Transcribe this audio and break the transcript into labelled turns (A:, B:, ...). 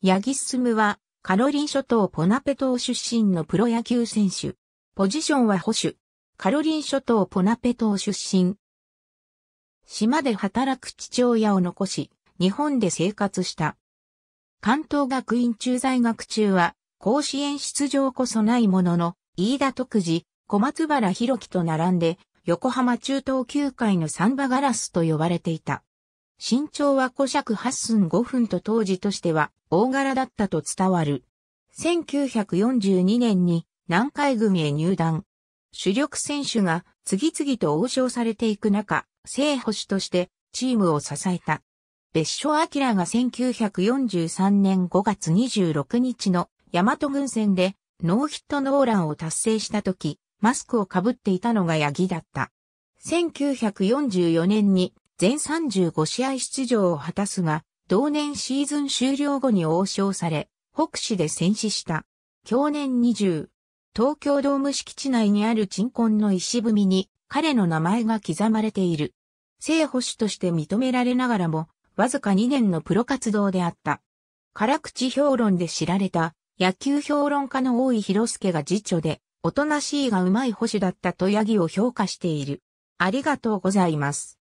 A: ヤギスムは、カロリン諸島ポナペ島出身のプロ野球選手。
B: ポジションは保守。カロリン諸島ポナペ島出身。島で働く父親を残し、日本で生活した。関東学院中在学中は、甲子園出場こそないものの、飯田徳次、小松原博樹と並んで、横浜中東球界のサンバガラスと呼ばれていた。身長は古尺8寸5分と当時としては大柄だったと伝わる。1942年に南海組へ入団。主力選手が次々と応召されていく中、聖保守としてチームを支えた。別所明が1943年5月26日の大和軍戦でノーヒットノーランを達成した時、マスクをかぶっていたのがヤギだった。1944年に全35試合出場を果たすが、同年シーズン終了後に応召され、北市で戦死した。去年20、東京ドーム敷地内にある鎮魂の石踏みに彼の名前が刻まれている。聖保守として認められながらも、わずか2年のプロ活動であった。辛口評論で知られた野球評論家の大井博介が辞書で、おとな
A: しいがうまい保守だったとヤギを評価している。ありがとうございます。